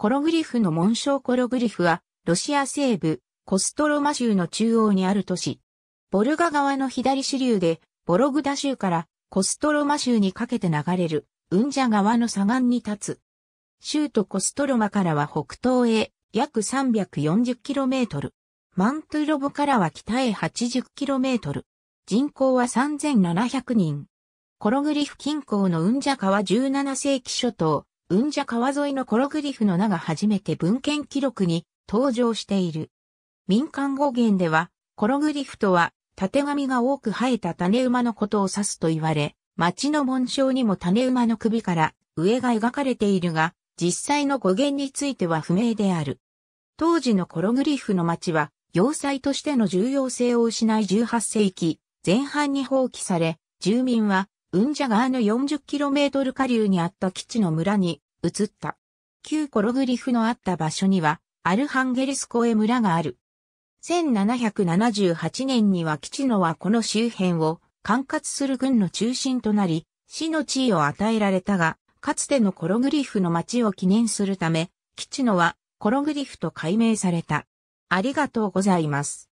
コログリフの紋章コログリフは、ロシア西部、コストロマ州の中央にある都市。ボルガ川の左支流で、ボログダ州からコストロマ州にかけて流れる、ウンジャ川の左岸に立つ。州都コストロマからは北東へ約 340km。マントゥロボからは北へ 80km。人口は3700人。コログリフ近郊のウンジャ川17世紀初頭、雲社川沿いのコログリフの名が初めて文献記録に登場している。民間語源では、コログリフとは、縦紙が多く生えた種馬のことを指すと言われ、町の紋章にも種馬の首から上が描かれているが、実際の語源については不明である。当時のコログリフの町は、要塞としての重要性を失い18世紀前半に放棄され、住民はウンジャの 40km 下流にあった基地の村に移った。旧コログリフのあった場所には、アルハンゲリスコエ村がある。1778年には基地のはこの周辺を管轄する軍の中心となり、市の地位を与えられたが、かつてのコログリフの町を記念するため、基地のはコログリフと改名された。ありがとうございます。